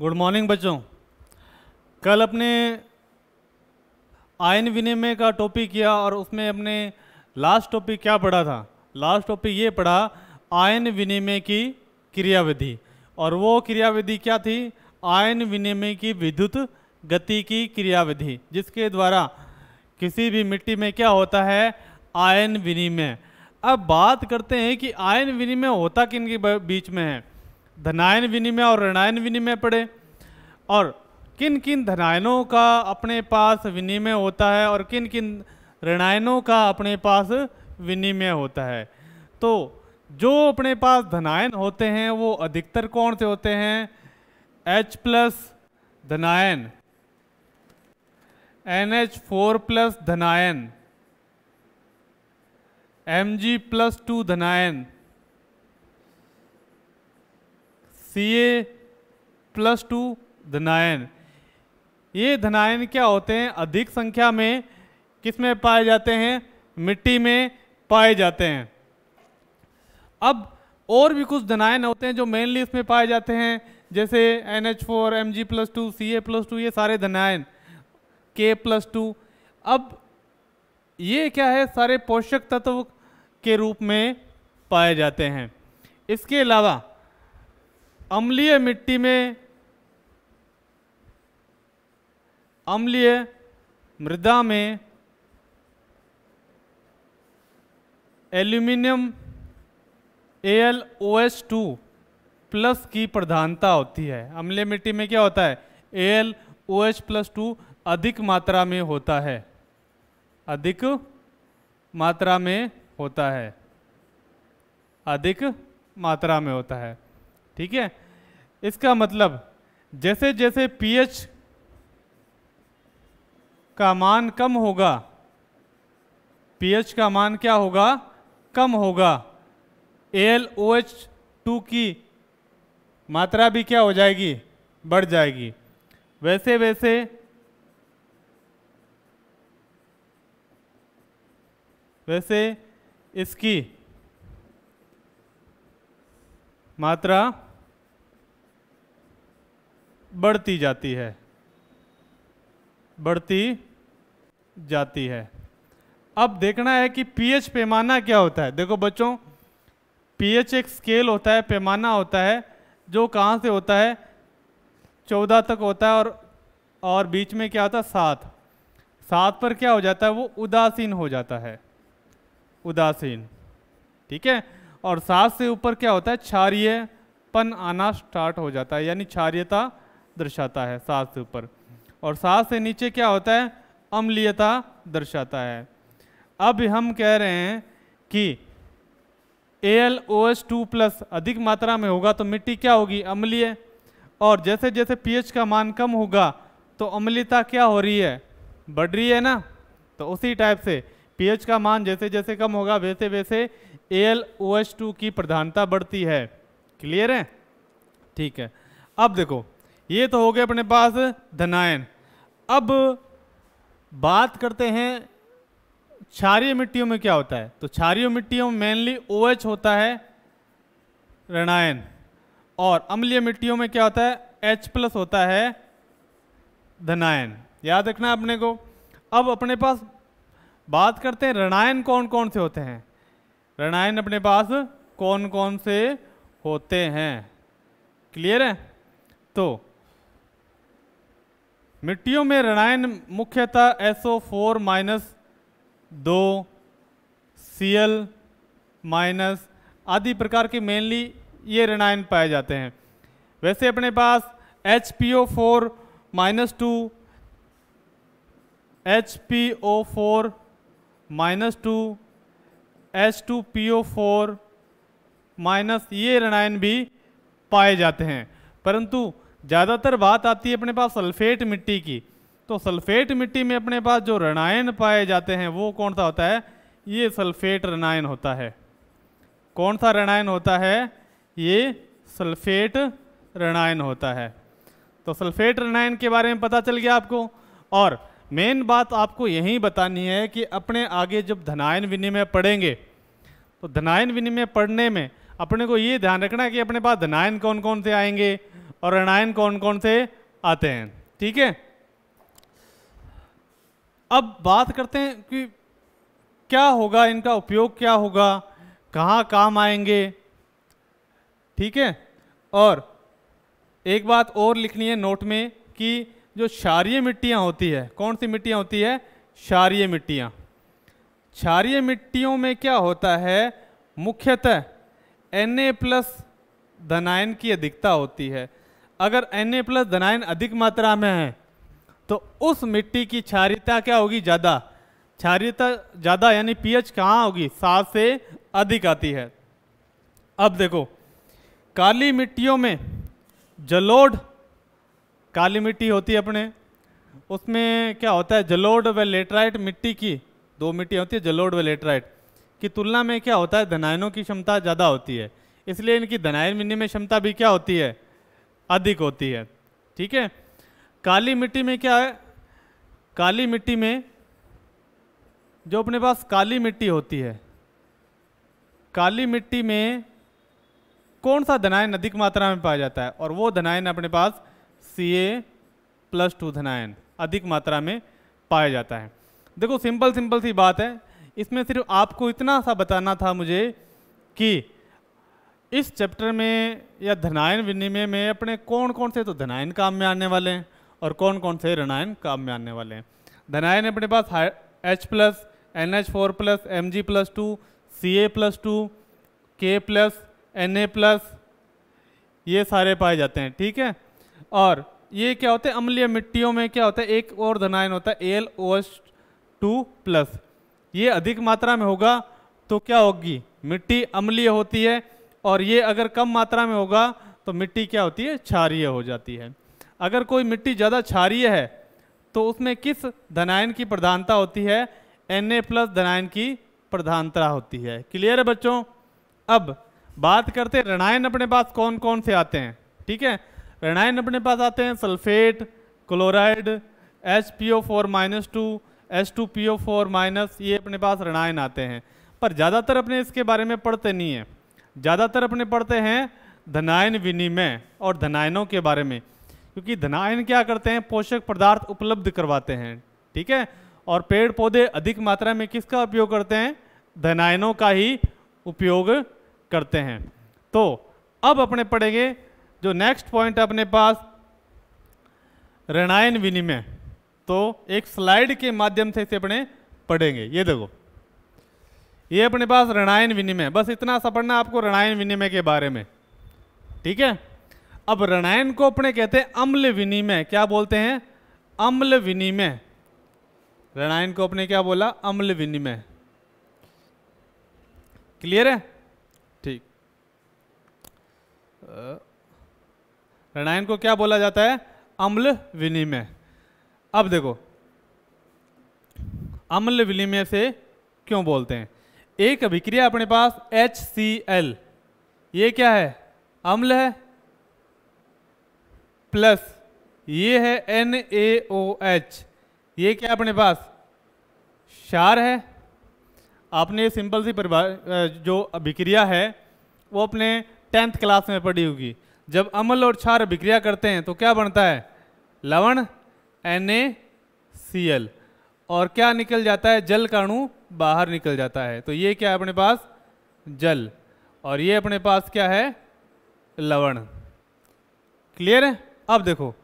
Good morning बच्चों कल अपने आयन विनिमय का टॉपिक किया और उसमें अपने लास्ट टॉपिक क्या पढ़ा था लास्ट टॉपिक ये पढ़ा आयन विनिमय की क्रियाविधि और वो क्रियाविधि क्या थी आयन विनिमय की विद्युत गति की क्रियाविधि जिसके द्वारा किसी भी मिट्टी में क्या होता है आयन विनिमय अब बात करते हैं कि आयन विनिमय होता किन के बीच में है धनायन विनिमय और ऋणायन विनिमय पढ़े और किन किन धनायनों का अपने पास विनिमय होता है और किन किन ऋणायनों का अपने पास विनिमय होता है तो जो अपने पास धनायन होते हैं वो अधिकतर कौन से होते हैं H प्लस धनायन एन एच फोर प्लस धनायन एम जी प्लस टू धनायन सी ए प्लस टू धनायन ये धनायन क्या होते हैं अधिक संख्या में किस में पाए जाते हैं मिट्टी में पाए जाते हैं अब और भी कुछ धनायन होते हैं जो मेनली इसमें पाए जाते हैं जैसे N H four M G plus two C A plus two ये सारे धनायन के प्लस टू अब ये क्या है सारे पोषक तत्व के रूप में पाए जाते हैं इसके अलावा अम्लीय मिट्टी में अम्लीय मृदा में aluminium L O S two plus की प्रधानता होती है अम्लीय मिट्टी में क्या होता है L O H plus two अधिक मात्रा में होता है अधिक मात्रा में होता है अधिक मात्रा में होता है ठीक है इसका मतलब जैसे जैसे पीएच का मान कम होगा पीएच का मान क्या होगा कम होगा एल ओ एच टू की मात्रा भी क्या हो जाएगी बढ़ जाएगी वैसे वैसे वैसे इसकी मात्रा बढ़ती जाती है बढ़ती जाती है अब देखना है कि पीएच पैमाना क्या होता है देखो बच्चों पीएच एक स्केल होता है पैमाना होता है जो कहाँ से होता है चौदह तक होता है और और बीच में क्या होता है सात सात पर क्या हो जाता है वो उदासीन हो जाता है उदासीन ठीक है और सात से ऊपर क्या होता है क्षारियपन आना स्टार्ट हो जाता है यानी क्षारियता दर्शाता है सात से ऊपर और सात से नीचे क्या होता है अम्लीयता दर्शाता है अब हम कह रहे हैं कि एल ओ टू प्लस अधिक मात्रा में होगा तो मिट्टी क्या होगी अम्लीय और जैसे जैसे पीएच का मान कम होगा तो अम्लीयता क्या हो रही है बढ़ रही है ना तो उसी टाइप से पीएच का मान जैसे जैसे कम होगा वैसे वैसे एल ओ एच टू की प्रधानता बढ़ती है क्लियर है ठीक है अब देखो ये तो हो गए अपने पास धनायन अब बात करते हैं क्षारीय मिट्टियों में क्या होता है तो क्षारीय मिट्टियों में मेनली ओ OH होता है ऋणायन और अम्लीय मिट्टियों में क्या होता है H प्लस होता है धनायन याद रखना अपने को अब अपने पास बात करते हैं ऋणायन कौन कौन से होते हैं ऋणायन अपने पास कौन कौन से होते हैं क्लियर है तो मिट्टियों में रणायन मुख्यतः एसओ फोर माइनस दो सी एल माइनस आदि प्रकार के मेनली ये रणायन पाए जाते हैं वैसे अपने पास H P O four minus two H P O four minus two H two P O four minus ये रणायन भी पाए जाते हैं परंतु ज़्यादातर बात आती है अपने पास सल्फेट मिट्टी की तो सल्फेट मिट्टी में अपने पास जो रणायन पाए जाते हैं वो कौन सा होता है ये सल्फेट रणायन होता है कौन सा रणायन होता है ये सल्फेट रणायन होता है तो सल्फेट रणायन के बारे में पता चल गया आपको और मेन बात आपको यही बतानी है कि अपने आगे जब धनायन विनिमय पढ़ेंगे तो धनायन विनिमय पढ़ने में अपने को ये ध्यान रखना कि अपने पास धनायन कौन कौन से आएंगे और अनायन कौन कौन से आते हैं ठीक है अब बात करते हैं कि क्या होगा इनका उपयोग क्या होगा कहाँ काम आएंगे ठीक है और एक बात और लिखनी है नोट में कि जो क्षारीय मिट्टियाँ होती है कौन सी मिट्टियाँ होती है क्षारीय मिट्टियाँ क्षारीय मिट्टियों में क्या होता है मुख्यतः Na प्लस धनायन की अधिकता होती है अगर एन ए प्लस धनायन अधिक मात्रा में है तो उस मिट्टी की क्षारियता क्या होगी ज़्यादा क्षारियता ज़्यादा यानी पीएच कहाँ होगी सात से अधिक आती है अब देखो काली मिट्टियों में जलोढ़ काली मिट्टी होती है अपने उसमें क्या होता है जलोढ़ व लेटराइट मिट्टी की दो मिट्टी होती है जलोढ़ व लेटराइट की तुलना में क्या होता है धनायनों की क्षमता ज़्यादा होती है इसलिए इनकी धनायन मिलने में क्षमता भी क्या होती है अधिक होती है ठीक है काली मिट्टी में क्या है काली मिट्टी में जो अपने पास काली मिट्टी होती है काली मिट्टी में कौन सा धनायन अधिक मात्रा में पाया जाता है और वो धनायन अपने पास सी ए प्लस टू धनायन अधिक मात्रा में पाया जाता है देखो सिंपल सिंपल सी बात है इसमें सिर्फ आपको इतना सा बताना था मुझे कि इस चैप्टर में या धनायन विनिमय में अपने कौन कौन से तो धनायन काम में आने वाले हैं और कौन कौन से ऋणायन काम में आने वाले हैं धनायन अपने पास H plus N H four plus M G plus two C A plus two K plus N A plus ये सारे पाए जाते हैं ठीक है और ये क्या होते हैं अम्लीय मिट्टियों में क्या होता है एक और धनायन होता है L O S two plus ये अधिक मात्रा में होगा तो क्या होगी मिट्टी अम्लीय होती है और ये अगर कम मात्रा में होगा तो मिट्टी क्या होती है क्षारीय हो जाती है अगर कोई मिट्टी ज़्यादा क्षारीय है तो उसमें किस धनायन की प्रधानता होती है एन ए प्लस धनायन की प्रधानता होती है क्लियर है बच्चों अब बात करते हैं रणायन अपने पास कौन कौन से आते हैं ठीक है रणायन अपने पास आते हैं sulphate chloride H P O four minus two H two P O four minus ये अपने पास रणायन आते हैं पर ज़्यादातर अपने इसके बारे में पढ़ते नहीं हैं ज़्यादातर अपने पढ़ते हैं धनायन विनिमय और धनायनों के बारे में क्योंकि धनायन क्या करते हैं पोषक पदार्थ उपलब्ध करवाते हैं ठीक है और पेड़ पौधे अधिक मात्रा में किसका उपयोग करते हैं धनायनों का ही उपयोग करते हैं तो अब अपने पढ़ेंगे जो नेक्स्ट पॉइंट अपने पास ऋणायन विनिमय तो एक स्लाइड के माध्यम से इसे अपने पढ़ेंगे ये देखो ये अपने पास रणायन विनिमय बस इतना सा पढ़ना आपको रणायन विनिमय के बारे में ठीक है अब रणायन को अपने कहते हैं अम्ल विनिमय क्या बोलते हैं अम्ल विनिमय रणायन को अपने क्या बोला अम्ल विनिमय क्लियर है ठीक रणायन को क्या बोला जाता है अम्ल विनिमय अब देखो अम्ल विनिमय से क्यों बोलते हैं एक अभिक्रिया अपने पास एच सी एल ये क्या है अम्ल है प्लस ये है एन ए ओ एच ये क्या अपने पास क्षार है आपने सिंपल सी जो अभिक्रिया है वो अपने टेंथ क्लास में पढ़ी होगी जब अम्ल और क्षार अभिक्रिया करते हैं तो क्या बनता है लवण एन ए सी एल और क्या निकल जाता है जल काणु बाहर निकल जाता है तो ये क्या है अपने पास जल और ये अपने पास क्या है लवण क्लियर है अब देखो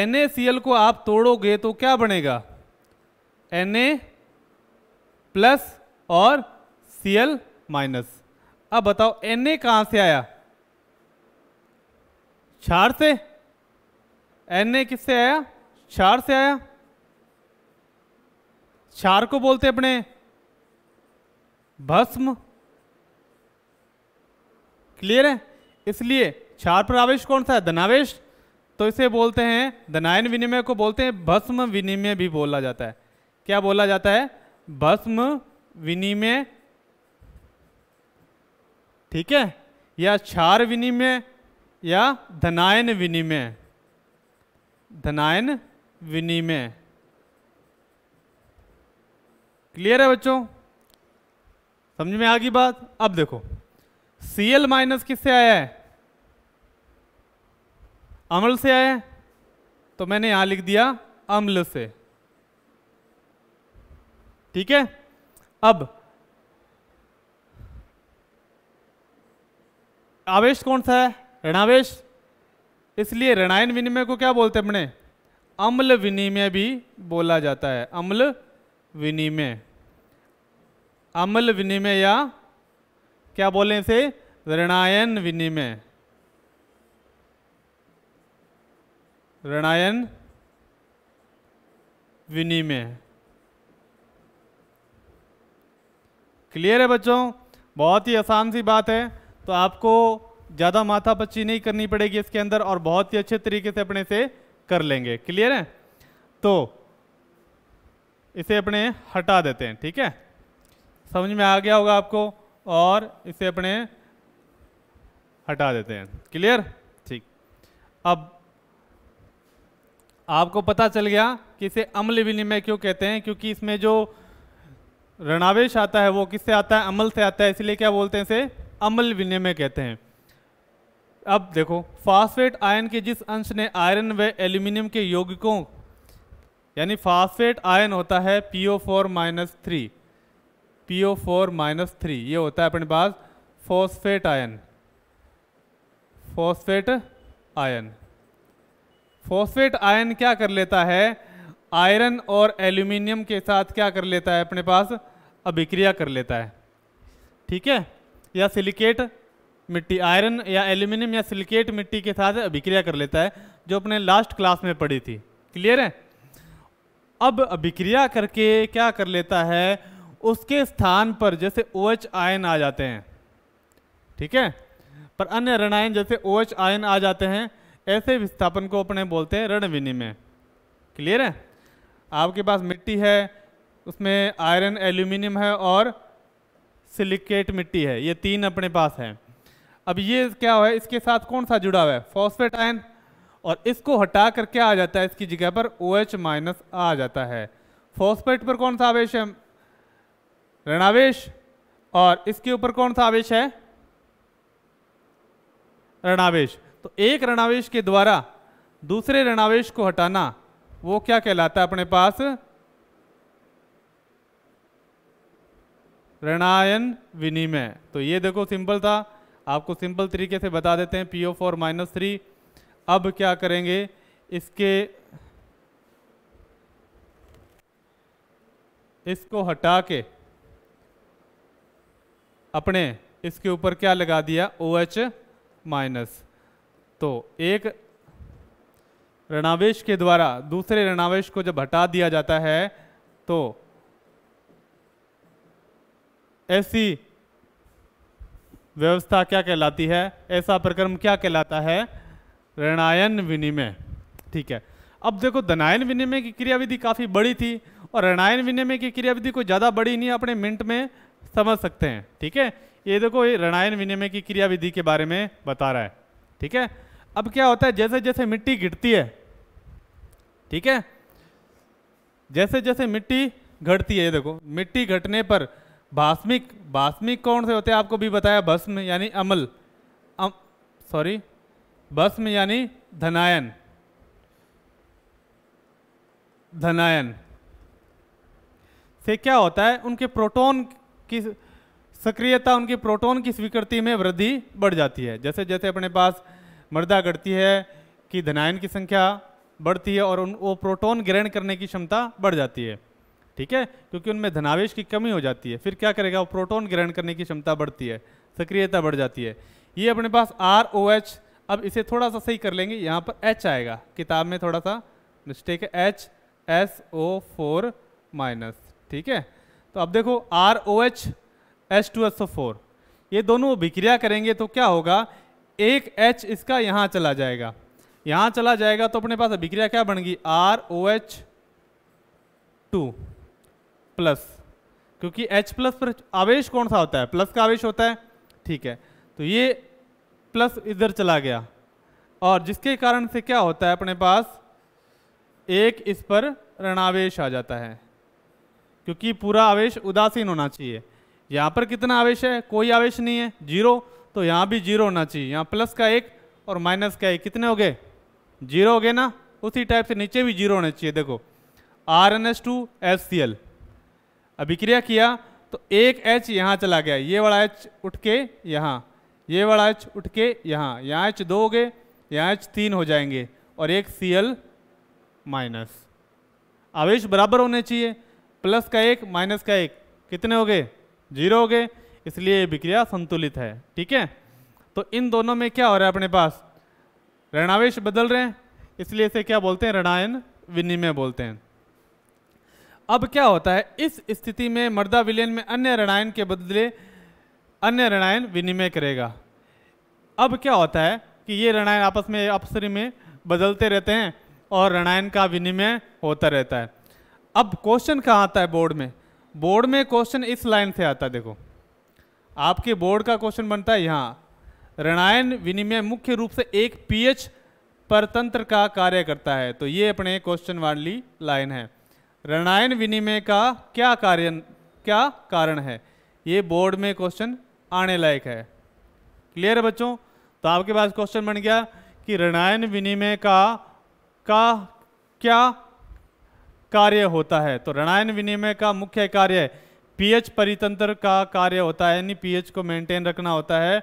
एन को आप तोड़ोगे तो क्या बनेगा एन प्लस और सी एल माइनस अब बताओ एन ए कहां से आया क्षार से एन ए किससे आया क्षार से आया क्षार को बोलते अपने भस्म क्लियर है इसलिए क्षार पर आवेश कौन सा है धनावेश तो इसे बोलते हैं धनायन विनिमय को बोलते हैं भस्म विनिमय भी बोला जाता है क्या बोला जाता है भस्म विनिमय ठीक है या क्षार विनिमय या धनायन विनिमय धनायन विनिमय क्लियर है बच्चों समझ में आ गई बात अब देखो सी एल माइनस किससे आया है अम्ल से आया है तो मैंने यहां लिख दिया अम्ल से ठीक है अब आवेश कौन सा है ऋणावेश इसलिए ऋणायन विनिमय को क्या बोलते हैं अपने अम्ल विनिमय भी बोला जाता है अम्ल विनिमय अमल विनिमय या क्या बोले इसे ऋणायन विनिमय ऋणायन विनिमय क्लियर है बच्चों बहुत ही आसान सी बात है तो आपको ज़्यादा माथा पच्ची नहीं करनी पड़ेगी इसके अंदर और बहुत ही अच्छे तरीके से अपने से कर लेंगे क्लियर है तो इसे अपने हटा देते हैं ठीक है समझ में आ गया होगा आपको और इसे अपने हटा देते हैं क्लियर ठीक अब आपको पता चल गया कि इसे अम्ल विनिमय क्यों कहते हैं क्योंकि इसमें जो रणावेश आता है वो किससे आता है अमल से आता है इसलिए क्या बोलते हैं इसे अम्ल विनिमय कहते हैं अब देखो फास्फेट आयन के जिस अंश ने आयरन व एल्यूमिनियम के यौगिकों यानी फास्फेट आयन होता है P O four minus three P O four minus three ये होता है अपने पास फॉस्फेट आयन फॉस्फेट आयन फॉस्फेट आयन क्या कर लेता है आयरन और एल्यूमिनियम के साथ क्या कर लेता है अपने पास अभिक्रिया कर लेता है ठीक है या सिलिकेट मिट्टी आयरन या एल्यूमिनियम या सिलिकेट मिट्टी के साथ अभिक्रिया कर लेता है जो अपने लास्ट क्लास में पढ़ी थी क्लियर है अब अभिक्रिया करके क्या कर लेता है उसके स्थान पर जैसे ओ OH आयन आ जाते हैं ठीक है पर अन्य ऋणायन जैसे ओ OH आयन आ जाते हैं ऐसे विस्थापन को अपने बोलते हैं ऋण विनिमय क्लियर है आपके पास मिट्टी है उसमें आयरन एल्यूमिनियम है और सिलिकेट मिट्टी है ये तीन अपने पास है अब ये क्या है इसके साथ कौन सा जुड़ा हुआ है फॉस्फेट आयन और इसको हटा कर क्या आ जाता है इसकी जगह पर ओ OH माइनस आ जाता है फॉस्फेट पर कौन सा आवेश है ऋणावेश और इसके ऊपर कौन सा आवेश है रणावेश तो एक रणावेश के द्वारा दूसरे रणावेश को हटाना वो क्या कहलाता है अपने पास ऋणायन विनिमय तो ये देखो सिंपल था आपको सिंपल तरीके से बता देते हैं पीओ फोर माइनस थ्री अब क्या करेंगे इसके इसको हटा के अपने इसके ऊपर क्या लगा दिया ओ एच माइनस तो एक ऋणावेश के द्वारा दूसरे ऋणावेश को जब हटा दिया जाता है तो ऐसी व्यवस्था क्या कहलाती है ऐसा प्रक्रम क्या कहलाता है ऋणायन विनिमय ठीक है अब देखो धनायन विनिमय की क्रियाविधि काफ़ी बड़ी थी और ऋणायन विनिमय की क्रियाविधि को ज़्यादा बड़ी नहीं अपने मिनट में समझ सकते हैं ठीक है ये देखो ये ऋणायन विनिमय की क्रियाविधि के बारे में बता रहा है ठीक है अब क्या होता है जैसे जैसे मिट्टी घिरती है ठीक है जैसे जैसे मिट्टी घटती है ये देखो मिट्टी घटने पर भास्मिक भास्मिक कौन से होते हैं आपको भी बताया भस्म यानी अमल अम, सॉरी भस्म यानी धनायन धनायन से क्या होता है उनके प्रोटॉन की सक्रियता उनकी प्रोटॉन की स्वीकृति में वृद्धि बढ़ जाती है जैसे जैसे अपने पास मृदा घटती है कि धनायन की संख्या बढ़ती है और उन वो प्रोटॉन ग्रहण करने की क्षमता बढ़ जाती है ठीक है क्योंकि उनमें धनावेश की कमी हो जाती है फिर क्या करेगा वो प्रोटोन ग्रहण करने की क्षमता बढ़ती है सक्रियता बढ़ जाती है ये अपने पास आर ओ एच अब इसे थोड़ा सा सही कर लेंगे यहाँ पर एच आएगा किताब में थोड़ा सा मिस्टेक है H S O four minus ठीक है तो अब देखो R O H H two S O four ये दोनों विक्रिया करेंगे तो क्या होगा एक एच इसका यहाँ चला जाएगा यहाँ चला जाएगा तो अपने पास अभिक्रिया क्या बनेगी R O H two plus क्योंकि H प्लस पर आवेश कौन सा होता है प्लस का आवेश होता है ठीक है तो ये प्लस इधर चला गया और जिसके कारण से क्या होता है अपने पास एक इस पर ऋणावेश आ जाता है क्योंकि पूरा आवेश उदासीन होना चाहिए यहाँ पर कितना आवेश है कोई आवेश नहीं है जीरो तो यहाँ भी जीरो होना चाहिए यहाँ प्लस का एक और माइनस का एक कितने हो गए जीरो हो गए ना उसी टाइप से नीचे भी जीरो होना चाहिए देखो R N S two S C L अभिक्रिया किया तो एक एच यहाँ चला गया ये वाला एच उठ के यहाँ ये वाला एच उठ के यहाँ यहाँ एच दो हो गए यहाँ एच तीन हो जाएंगे और एक सी एल माइनस आवेश बराबर होने चाहिए प्लस का एक माइनस का एक कितने हो गए जीरो हो गए इसलिए विक्रिया संतुलित है ठीक है तो इन दोनों में क्या हो रहा है अपने पास ऋणावेश बदल रहे हैं इसलिए इसे क्या बोलते हैं ऋणायन विनिमय बोलते हैं अब क्या होता है इस स्थिति में मर्दा विलयन में अन्य ऋणायन के बदले अन्य ऋणायन विनिमय करेगा अब क्या होता है कि ये ऋणायन आपस में अपसरी में बदलते रहते हैं और ऋणायन का विनिमय होता रहता है अब क्वेश्चन कहाँ आता है बोर्ड में बोर्ड में क्वेश्चन इस लाइन से आता है देखो आपके बोर्ड का क्वेश्चन बनता है यहाँ ऋणायन विनिमय मुख्य रूप से एक पीएच परतंत्र का कार्य करता है तो ये अपने क्वेश्चन वाली लाइन है ऋणायन विनिमय का क्या कार्य क्या कारण है ये बोर्ड में क्वेश्चन आने लायक है क्लियर है बच्चों तो आपके पास क्वेश्चन बन गया कि ऋणायन विनिमय का का क्या कार्य होता है तो ऋणायन विनिमय का मुख्य कार्य पीएच परितंत्र का कार्य होता है यानी पीएच को मेंटेन रखना होता है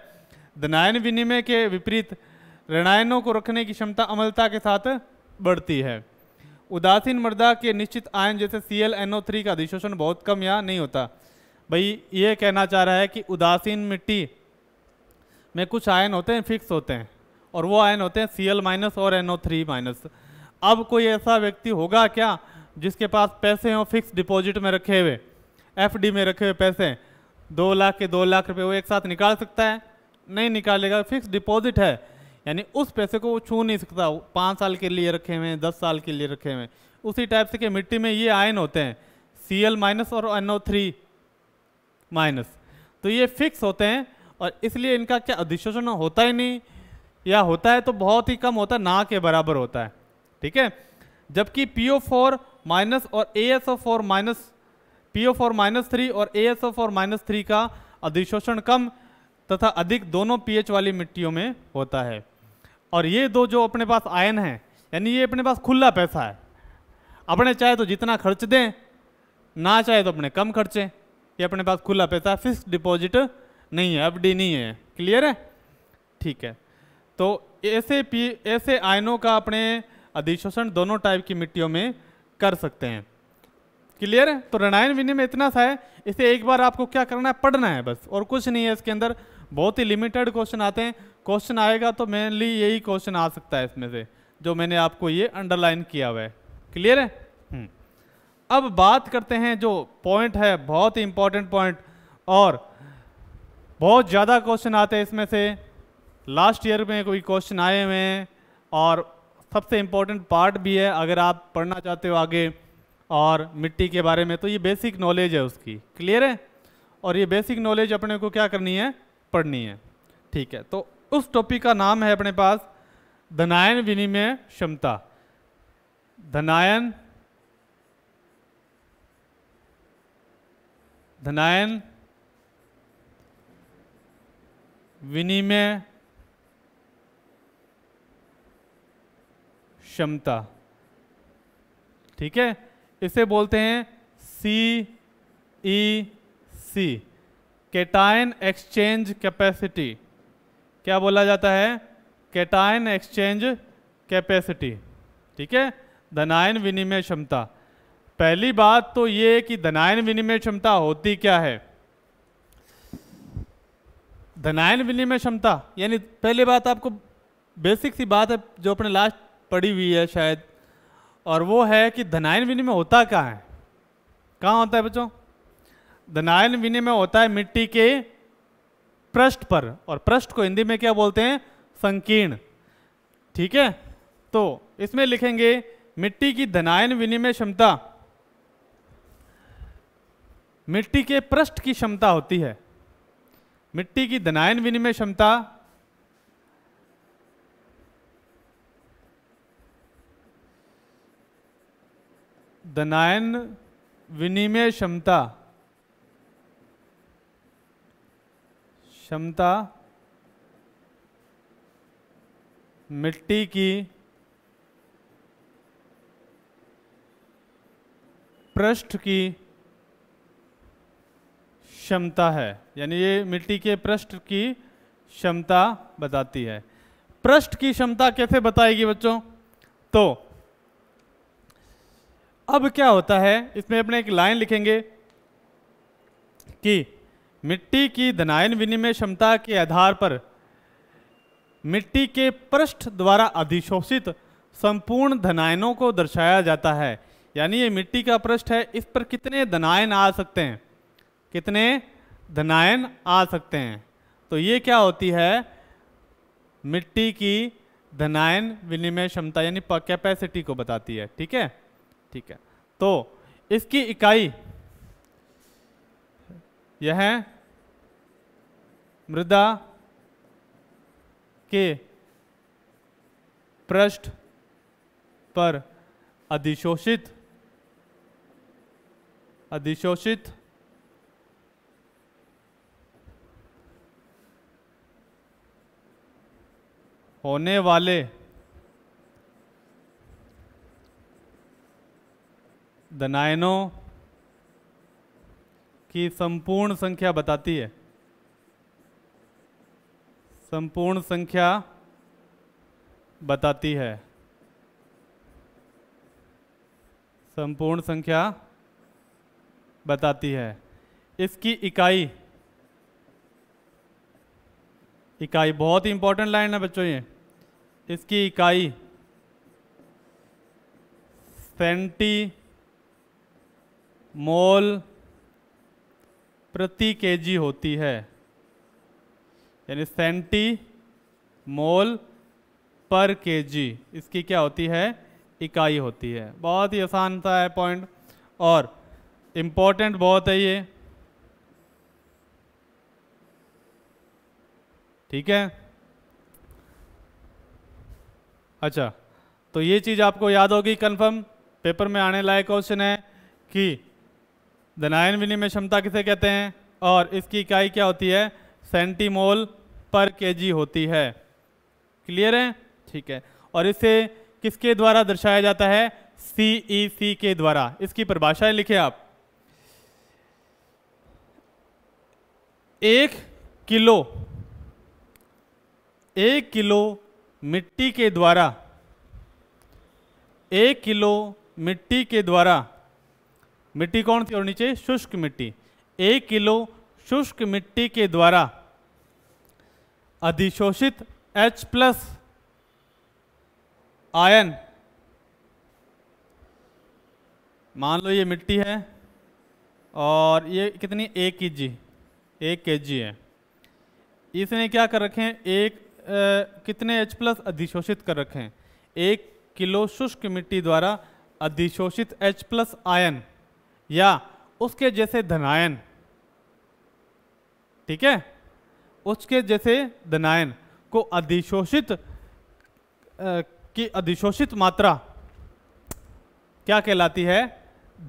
धनायन विनिमय के विपरीत ऋणायनों को रखने की क्षमता अमलता के साथ बढ़ती है उदासीन मृदा के निश्चित आयन जैसे सी का अधिशोषण बहुत कम या नहीं होता भाई ये कहना चाह रहा है कि उदासीन मिट्टी में कुछ आयन होते हैं फिक्स होते हैं और वो आयन होते हैं सी एल माइनस और एन ओ थ्री माइनस अब कोई ऐसा व्यक्ति होगा क्या जिसके पास पैसे हों फिक्स डिपॉजिट में रखे हुए एफ में रखे हुए पैसे दो लाख के दो लाख रुपए वो एक साथ निकाल सकता है नहीं निकालेगा फिक्स डिपॉजिट है यानी उस पैसे को वो छू नहीं सकता पाँच साल के लिए रखे हुए हैं दस साल के लिए रखे हुए हैं उसी टाइप से कि मिट्टी में ये आयन होते हैं सी एल माइनस और एन ओ थ्री माइनस तो ये फिक्स होते हैं और इसलिए इनका क्या अधिशोषण होता ही नहीं या होता है तो बहुत ही कम होता है ना के बराबर होता है ठीक है जबकि पी ओ फोर माइनस और A S O four minus P O four minus three और A S O four minus three का अधिशोषण कम तथा अधिक दोनों पीएच वाली मिट्टियों में होता है और ये दो जो अपने पास आयन है यानी ये अपने पास खुला पैसा है अपने चाहे तो जितना खर्च दें ना चाहे तो अपने कम खर्चें ये अपने पास खुला पैसा फिक्स डिपॉजिट नहीं है एफ नहीं है क्लियर है ठीक है तो ऐसे पी ऐसे आयनों का अपने अधिशोषण दोनों टाइप की मिट्टियों में कर सकते हैं क्लियर है तो रणायन विनिमय में इतना सा है इसे एक बार आपको क्या करना है पढ़ना है बस और कुछ नहीं है इसके अंदर बहुत ही लिमिटेड क्वेश्चन आते हैं क्वेश्चन आएगा तो मेनली यही क्वेश्चन आ सकता है इसमें से जो मैंने आपको ये अंडरलाइन किया हुआ है क्लियर है हम्म। अब बात करते हैं जो पॉइंट है बहुत ही इंपॉर्टेंट पॉइंट और बहुत ज़्यादा क्वेश्चन आते हैं इसमें से लास्ट ईयर में कोई क्वेश्चन आए हुए हैं और सबसे इम्पोर्टेंट पार्ट भी है अगर आप पढ़ना चाहते हो आगे और मिट्टी के बारे में तो ये बेसिक नॉलेज है उसकी क्लियर है और ये बेसिक नॉलेज अपने को क्या करनी है पढ़नी है ठीक है तो उस टॉपिक का नाम है अपने पास धनायन विनिमय क्षमता धनायन धनायन विनिमय क्षमता ठीक है इसे बोलते हैं C E C cation exchange capacity क्या बोला जाता है कैटाइन एक्सचेंज कैपेसिटी ठीक है धनायन विनिमय क्षमता पहली बात तो ये है कि धनायन विनिमय क्षमता होती क्या है धनायन विनिमय क्षमता यानी पहली बात आपको बेसिक सी बात है जो अपने लास्ट पढ़ी हुई है शायद और वो है कि धनायन विनिमय होता कहाँ है कहाँ होता है बच्चों धनायन विनिमय होता है मिट्टी के पृष्ठ पर और पृष्ठ को हिंदी में क्या बोलते हैं संकीर्ण ठीक है तो इसमें लिखेंगे मिट्टी की धनायन विनिमय क्षमता मिट्टी के पृष्ठ की क्षमता होती है मिट्टी की धनायन विनिमय क्षमता धनायन विनिमय क्षमता क्षमता मिट्टी की पृष्ठ की क्षमता है यानी ये मिट्टी के पृष्ठ की क्षमता बताती है पृष्ठ की क्षमता कैसे बताएगी बच्चों तो अब क्या होता है इसमें अपने एक लाइन लिखेंगे कि मिट्टी की धनायन विनिमय क्षमता के आधार पर मिट्टी के पृष्ठ द्वारा अधिशोषित संपूर्ण धनायनों को दर्शाया जाता है यानी ये मिट्टी का पृष्ठ है इस पर कितने धनायन आ सकते हैं कितने धनायन आ सकते हैं तो ये क्या होती है मिट्टी की धनायन विनिमय क्षमता यानी कैपेसिटी को बताती है ठीक है ठीक है तो इसकी इकाई यह मृदा के पृष्ठ पर अधिशोषित अधिशोषित होने वाले दनायनों की संपूर्ण संख्या बताती है संपूर्ण संख्या बताती है संपूर्ण संख्या बताती है इसकी इकाई इकाई बहुत ही इंपॉर्टेंट लाइन है बच्चों ये इसकी इकाई सेंटी मोल प्रति केजी होती है यानी सेंटी मोल पर केजी इसकी क्या होती है इकाई होती है बहुत ही आसान सा है पॉइंट और इम्पोर्टेंट बहुत है ये ठीक है अच्छा तो ये चीज़ आपको याद होगी कंफर्म पेपर में आने लायक क्वेश्चन है कि धनायन विनिमय क्षमता किसे कहते हैं और इसकी इकाई क्या होती है सेंटीमोल पर केजी होती है क्लियर है ठीक है और इसे किसके द्वारा दर्शाया जाता है सी ई सी के द्वारा इसकी परिभाषाएं लिखे आप एक किलो एक किलो मिट्टी के द्वारा एक किलो मिट्टी के द्वारा मिट्टी कौन थी और नीचे शुष्क मिट्टी एक किलो शुष्क मिट्टी के द्वारा अधिशोषित H प्लस आयन मान लो ये मिट्टी है और ये कितनी एक के जी एक के जी है इसने क्या कर रखे हैं एक कितने एच प्लस अधिशोषित कर रखे हैं एक किलो शुष्क मिट्टी द्वारा अधिशोषित एच प्लस आयन या उसके जैसे धनायन ठीक है उसके जैसे धनायन को अधिशोषित की अधिशोषित मात्रा क्या कहलाती है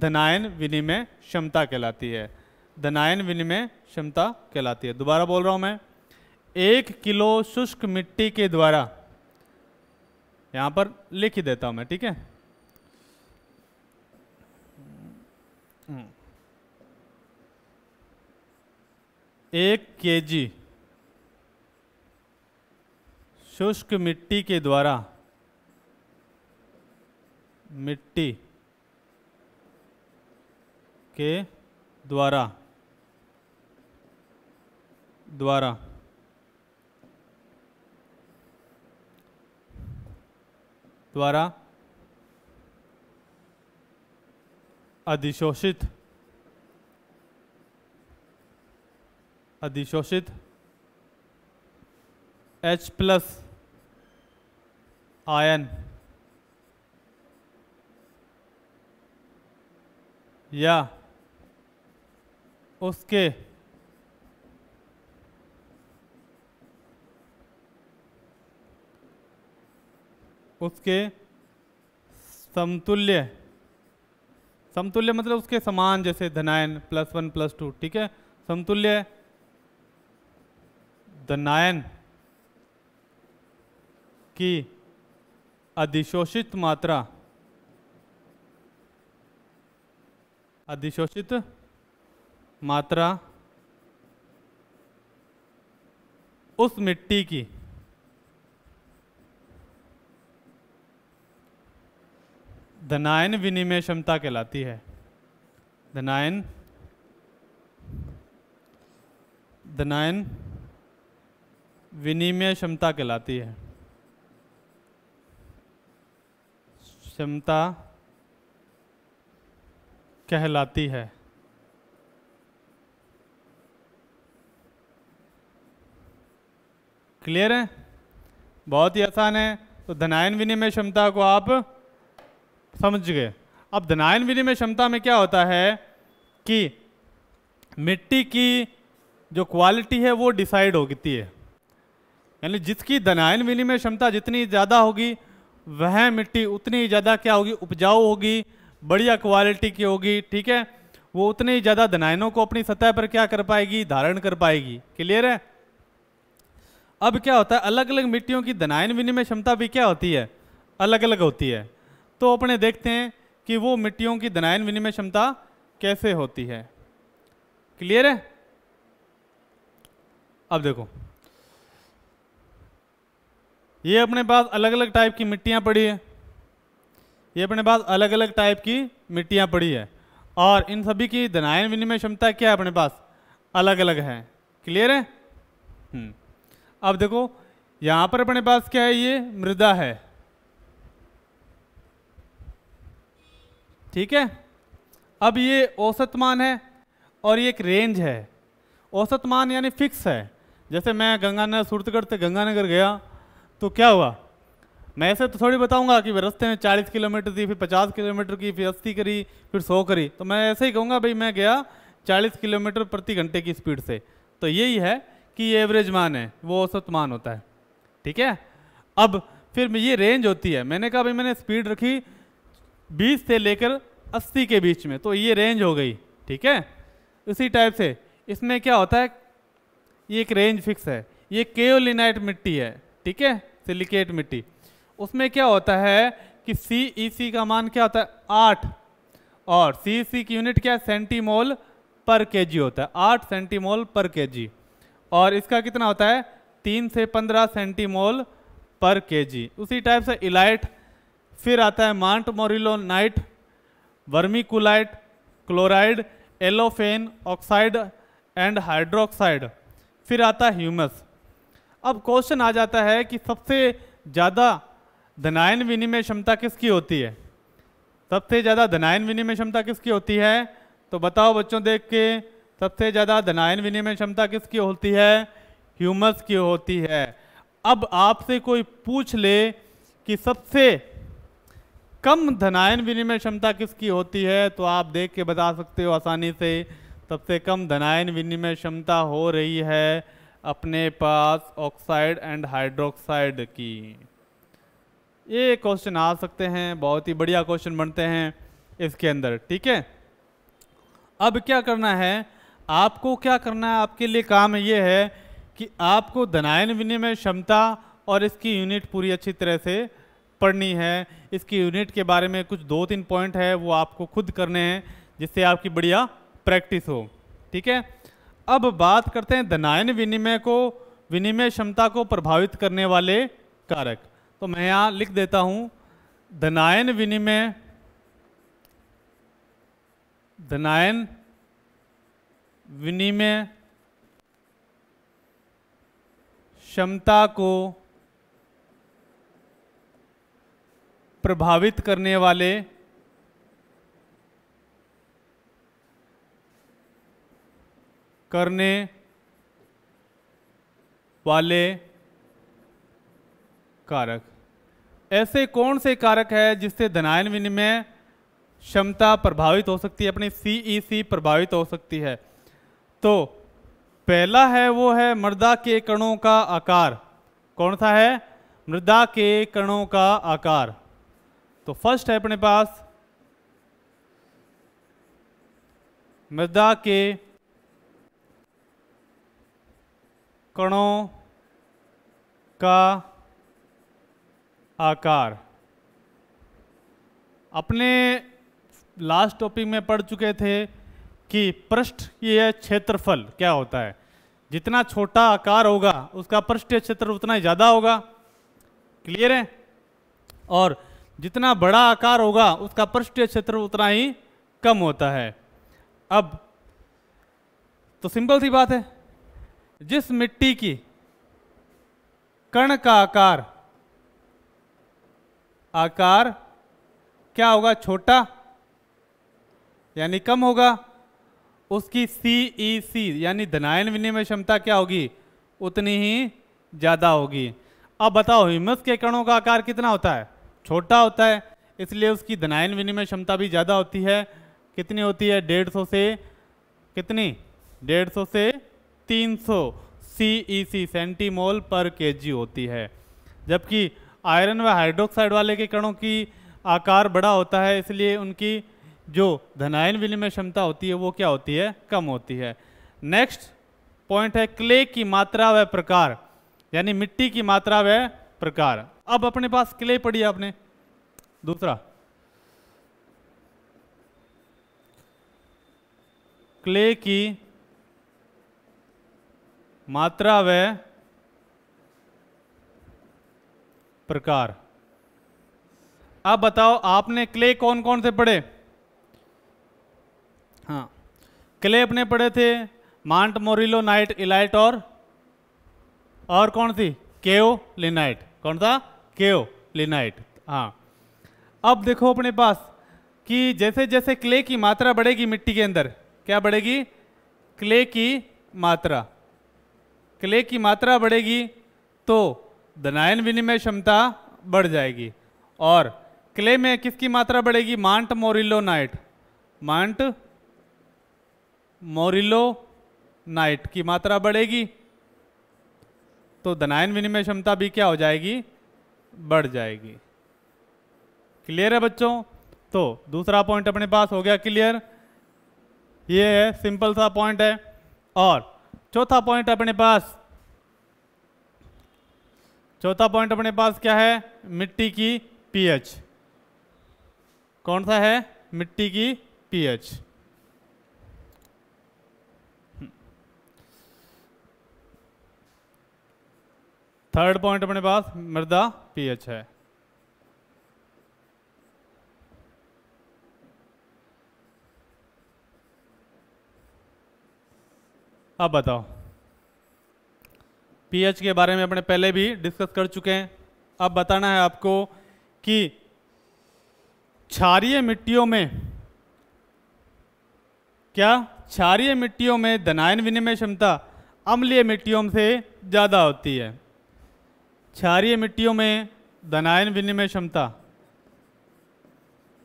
धनायन विनिमय क्षमता कहलाती है धनायन विनिमय क्षमता कहलाती है दोबारा बोल रहा हूं मैं एक किलो शुष्क मिट्टी के द्वारा यहां पर लिख ही देता हूं मैं ठीक है एक केजी शुष्क मिट्टी के द्वारा मिट्टी के द्वारा द्वारा द्वारा अधिशोषित अधिशोषित H प्लस आयन या उसके उसके समतुल्य समतुल्य मतलब उसके समान जैसे धनायन प्लस वन प्लस टू ठीक है समतुल्य धनायन की अधिशोषित मात्रा अधिशोषित मात्रा उस मिट्टी की धनायन विनिमय क्षमता कहलाती है धनायन धनायन विनिमय क्षमता कहलाती है क्षमता कहलाती है क्लियर है बहुत ही आसान है तो धनायन विनिमय क्षमता को आप समझ गए अब धनायन विनिमय क्षमता में क्या होता है कि मिट्टी की जो क्वालिटी है वो डिसाइड होती है यानी जिसकी धनायन विनिमय क्षमता जितनी ज़्यादा होगी वह मिट्टी उतनी ज़्यादा क्या होगी उपजाऊ होगी बढ़िया क्वालिटी की होगी ठीक है वो उतनी ज़्यादा धनायनों को अपनी सतह पर क्या कर पाएगी धारण कर पाएगी क्लियर है अब क्या होता है अलग अलग मिट्टियों की धनायन विनिमय क्षमता भी क्या होती है अलग अलग होती है तो अपने देखते हैं कि वो मिट्टियों की धनायन विनिमय क्षमता कैसे होती है क्लियर है अब देखो ये अपने पास अलग अलग टाइप की मिट्टियां पड़ी है ये अपने पास अलग अलग टाइप की मिट्टियां पड़ी है और इन सभी की धनायन विनिमय क्षमता क्या है अपने पास अलग अलग है क्लियर हम्म। है अब देखो यहाँ पर अपने पास क्या है ये मृदा है ठीक है अब ये औसत मान है और ये एक रेंज है औसत मान यानी फिक्स है जैसे मैं गंगानगर सूरतगढ़ से गंगानगर गया तो क्या हुआ मैं ऐसे तो थोड़ी बताऊंगा कि रास्ते में 40 किलोमीटर थी फिर 50 किलोमीटर की फिर अस्सी करी फिर 100 करी तो मैं ऐसे ही कहूँगा भाई मैं गया 40 किलोमीटर प्रति घंटे की स्पीड से तो यही है कि ये एवरेज मान है वो औसत मान होता है ठीक है अब फिर ये रेंज होती है मैंने कहा भाई मैंने स्पीड रखी बीस से लेकर अस्सी के बीच में तो ये रेंज हो गई ठीक है उसी टाइप से इसमें क्या होता है ये एक रेंज फिक्स है ये केओलिनाइट मिट्टी है ठीक है सिलिकेट मिट्टी उसमें क्या होता है कि सी ई सी का मान क्या होता है आठ और सी सी e की यूनिट क्या है सेंटीमोल पर के जी होता है आठ सेंटीमोल पर के जी और इसका कितना होता है तीन से पंद्रह सेंटीमोल पर के जी उसी टाइप से इलाइट फिर आता है montmorillonite vermiculite chloride allophane oxide and hydroxide फिर आता ह्यूमस अब क्वेश्चन आ जाता है कि सबसे ज़्यादा धनायन विनिमय क्षमता किसकी होती है सबसे ज़्यादा धनायन विनिमय क्षमता किसकी होती है तो बताओ बच्चों देख के सबसे ज़्यादा धनायन विनिमय क्षमता किसकी होती है ह्यूमस की होती है अब आपसे कोई पूछ ले कि सबसे कम धनायन विनिमय क्षमता किसकी होती है तो आप देख के बता सकते हो आसानी से सबसे कम धनायन विनिमय क्षमता हो रही है अपने पास ऑक्साइड एंड हाइड्रोक्साइड की ये क्वेश्चन आ सकते हैं बहुत ही बढ़िया क्वेश्चन बनते हैं इसके अंदर ठीक है अब क्या करना है आपको क्या करना है आपके लिए काम ये है कि आपको धनायन विनिमय क्षमता और इसकी यूनिट पूरी अच्छी तरह से पढ़नी है इसकी यूनिट के बारे में कुछ दो तीन पॉइंट है वो आपको खुद करने हैं जिससे आपकी बढ़िया प्रैक्टिस हो ठीक है अब बात करते हैं धनायन विनिमय को विनिमय क्षमता को प्रभावित करने वाले कारक तो मैं यहाँ लिख देता हूँ धनायन विनिमय धनायन विनिमय क्षमता को प्रभावित करने वाले करने वाले कारक ऐसे कौन से कारक है जिससे धनायन विनिमय क्षमता प्रभावित हो सकती है अपनी सीईसी e प्रभावित हो सकती है तो पहला है वो है मृदा के कणों का आकार कौन सा है मृदा के कणों का आकार तो फर्स्ट है अपने पास मृदा के कणों का आकार अपने लास्ट टॉपिक में पढ़ चुके थे कि पृष्ठ यह क्षेत्रफल क्या होता है जितना छोटा आकार होगा उसका पृष्ठ क्षेत्र उतना ही ज़्यादा होगा क्लियर है और जितना बड़ा आकार होगा उसका पृष्ठीय क्षेत्र उतना ही कम होता है अब तो सिंपल सी बात है जिस मिट्टी की कण का आकार आकार क्या होगा छोटा यानी कम होगा उसकी सी ई सी यानी धनायन विनिमय क्षमता क्या होगी उतनी ही ज़्यादा होगी अब बताओ हिमस के कणों का आकार कितना होता है छोटा होता है इसलिए उसकी धनायन विनिमय क्षमता भी ज़्यादा होती है कितनी होती है डेढ़ सौ से कितनी डेढ़ सौ से तीन सौ सी ई सी सेंटीमोल पर के जी होती है जबकि आयरन व हाइड्रोक्साइड वाले के कणों की आकार बड़ा होता है इसलिए उनकी जो धनायन विनिमय क्षमता होती है वो क्या होती है कम होती है नेक्स्ट पॉइंट है क्ले की मात्रा व प्रकार यानी मिट्टी की मात्रा व प्रकार अब अपने पास क्ले पड़ी है आपने दूसरा क्ले की मात्रा व प्रकार अब बताओ आपने क्ले कौन कौन से पढ़े हाँ क्ले अपने पढ़े थे मांट मोरिलो नाइट इलाइट और और कौन थी केओ लिनाइट कौन था केव लिनाइट हाँ अब देखो अपने पास कि जैसे जैसे क्ले की मात्रा बढ़ेगी मिट्टी के अंदर क्या बढ़ेगी क्ले की मात्रा क्ले की मात्रा बढ़ेगी तो धनायन विनिमय क्षमता बढ़ जाएगी और क्ले में किसकी मात्रा बढ़ेगी montmorillonite montmorillonite की मात्रा बढ़ेगी तो धनायन विनिमय क्षमता भी क्या हो जाएगी बढ़ जाएगी क्लियर है बच्चों तो दूसरा पॉइंट अपने पास हो गया क्लियर ये है सिंपल सा पॉइंट है और चौथा पॉइंट अपने पास चौथा पॉइंट अपने पास क्या है मिट्टी की पीएच कौन सा है मिट्टी की पीएच थर्ड पॉइंट अपने पास मृदा पीएच है अब बताओ पीएच के बारे में अपने पहले भी डिस्कस कर चुके हैं अब बताना है आपको कि क्षारीय मिट्टियों में क्या क्षारीय मिट्टियों में धनायन विनिमय क्षमता अम्लीय मिट्टियों से ज़्यादा होती है क्षारीय मिट्टियों में धनायन विनिमय क्षमता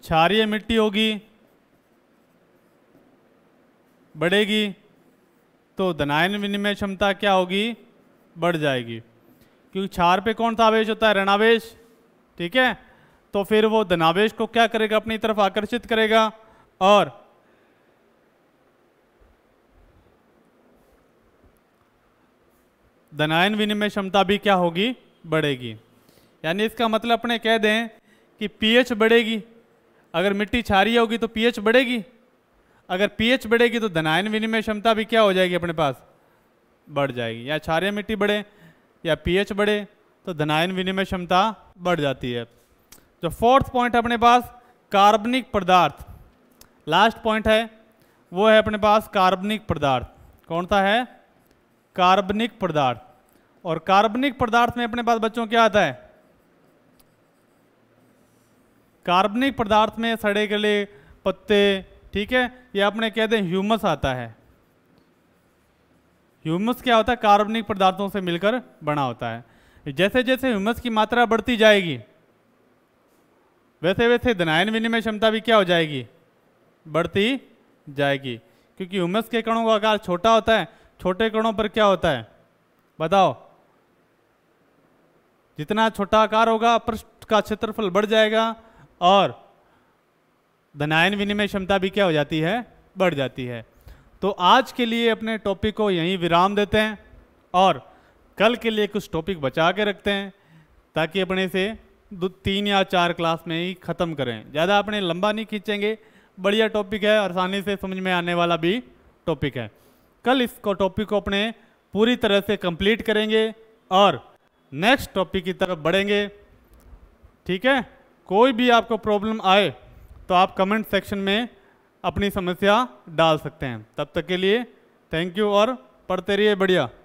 क्षारीय मिट्टी होगी बढ़ेगी तो धनायन विनिमय क्षमता क्या होगी बढ़ जाएगी क्योंकि क्षार पे कौन सा आवेश होता है ऋणावेश ठीक है तो फिर वो धनावेश को क्या करेगा अपनी तरफ आकर्षित करेगा और धनायन विनिमय क्षमता भी क्या होगी बढ़ेगी यानी इसका मतलब अपने कह दें कि पीएच बढ़ेगी अगर मिट्टी छारी होगी तो पीएच बढ़ेगी अगर पीएच बढ़ेगी तो धनायन विनिमय क्षमता भी क्या हो जाएगी अपने पास बढ़ जाएगी या छारी मिट्टी बढ़े या पीएच बढ़े तो धनायन विनिमय क्षमता बढ़ जाती है जो फोर्थ पॉइंट अपने पास कार्बनिक पदार्थ लास्ट पॉइंट है वो है अपने पास कार्बनिक पदार्थ कौन सा है कार्बनिक पदार्थ और कार्बनिक पदार्थ में अपने पास बच्चों क्या आता है कार्बनिक पदार्थ में सड़े गले पत्ते ठीक है ये अपने कहते हैं ह्यूमस आता है ह्यूमस क्या होता है कार्बनिक पदार्थों से मिलकर बना होता है जैसे जैसे ह्यूमस की मात्रा बढ़ती जाएगी वैसे वैसे धनायन विनिमय क्षमता भी क्या हो जाएगी बढ़ती जाएगी क्योंकि ह्यूमस के कणों का आकार छोटा होता है छोटे कणों पर क्या होता है बताओ जितना छोटा आकार होगा पृष्ठ का क्षेत्रफल बढ़ जाएगा और धनायन विनिमय क्षमता भी क्या हो जाती है बढ़ जाती है तो आज के लिए अपने टॉपिक को यहीं विराम देते हैं और कल के लिए कुछ टॉपिक बचा के रखते हैं ताकि अपने से दो तीन या चार क्लास में ही ख़त्म करें ज़्यादा अपने लंबा नहीं खींचेंगे बढ़िया टॉपिक है और आसानी से समझ में आने वाला भी टॉपिक है कल इसको टॉपिक को अपने पूरी तरह से कंप्लीट करेंगे और नेक्स्ट टॉपिक की तरफ बढ़ेंगे ठीक है कोई भी आपको प्रॉब्लम आए तो आप कमेंट सेक्शन में अपनी समस्या डाल सकते हैं तब तक के लिए थैंक यू और पढ़ते रहिए बढ़िया